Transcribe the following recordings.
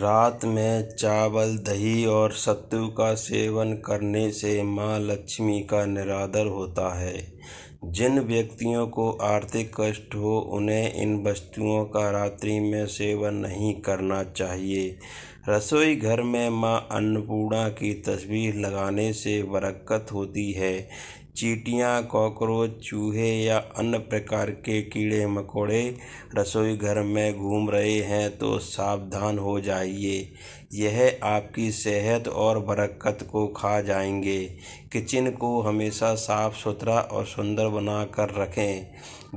रात में चावल दही और सत्तू का सेवन करने से मां लक्ष्मी का निरादर होता है जिन व्यक्तियों को आर्थिक कष्ट हो उन्हें इन वस्तुओं का रात्रि में सेवन नहीं करना चाहिए रसोई घर में माँ अन्नपूर्णा की तस्वीर लगाने से बरकत होती है चीटियाँ कॉकरोच चूहे या अन्य प्रकार के कीड़े मकोड़े रसोई घर में घूम रहे हैं तो सावधान हो जाइए यह आपकी सेहत और बरकत को खा जाएंगे किचन को हमेशा साफ़ सुथरा और सुंदर बना कर रखें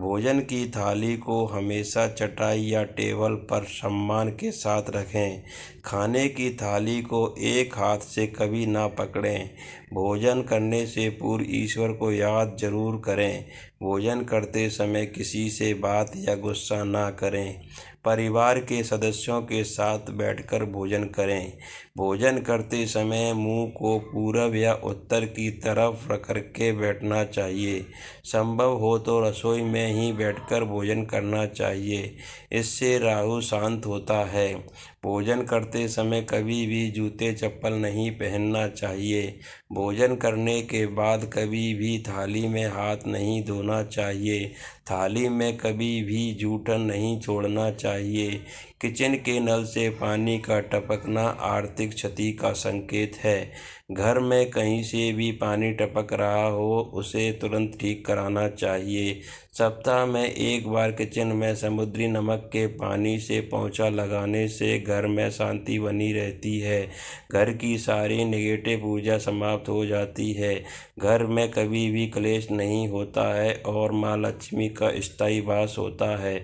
भोजन की थाली को हमेशा चटाई या टेबल पर सम्मान के साथ रखें खाने की थाली को एक हाथ से कभी ना पकड़ें भोजन करने से पूर्व ईश्वर को याद जरूर करें भोजन करते समय किसी से बात या गुस्सा ना करें परिवार के सदस्यों के साथ बैठकर भोजन करें भोजन करते समय मुंह को पूरब या उत्तर की तरफ रख के बैठना चाहिए संभव हो तो रसोई में ही बैठकर भोजन करना चाहिए इससे राहु शांत होता है भोजन करते समय कभी भी जूते चप्पल नहीं पहनना चाहिए भोजन करने के बाद कभी भी थाली में हाथ नहीं धोना चाहिए थाली में कभी भी जूठन नहीं छोड़ना चाहिए किचन के नल से पानी का टपकना आर्थिक क्षति का संकेत है घर में कहीं से भी पानी टपक रहा हो उसे तुरंत ठीक कराना चाहिए सप्ताह में एक बार किचन में समुद्री नमक के पानी से पहुँचा लगाने से घर घर में शांति बनी रहती है घर की सारी निगेटिव ऊर्जा समाप्त हो जाती है घर में कभी भी क्लेश नहीं होता है और माँ लक्ष्मी का स्थायी वास होता है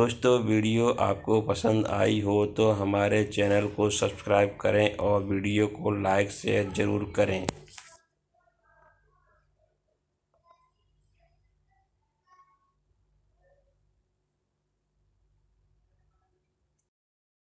दोस्तों वीडियो आपको पसंद आई हो तो हमारे चैनल को सब्सक्राइब करें और वीडियो को लाइक शेयर ज़रूर करें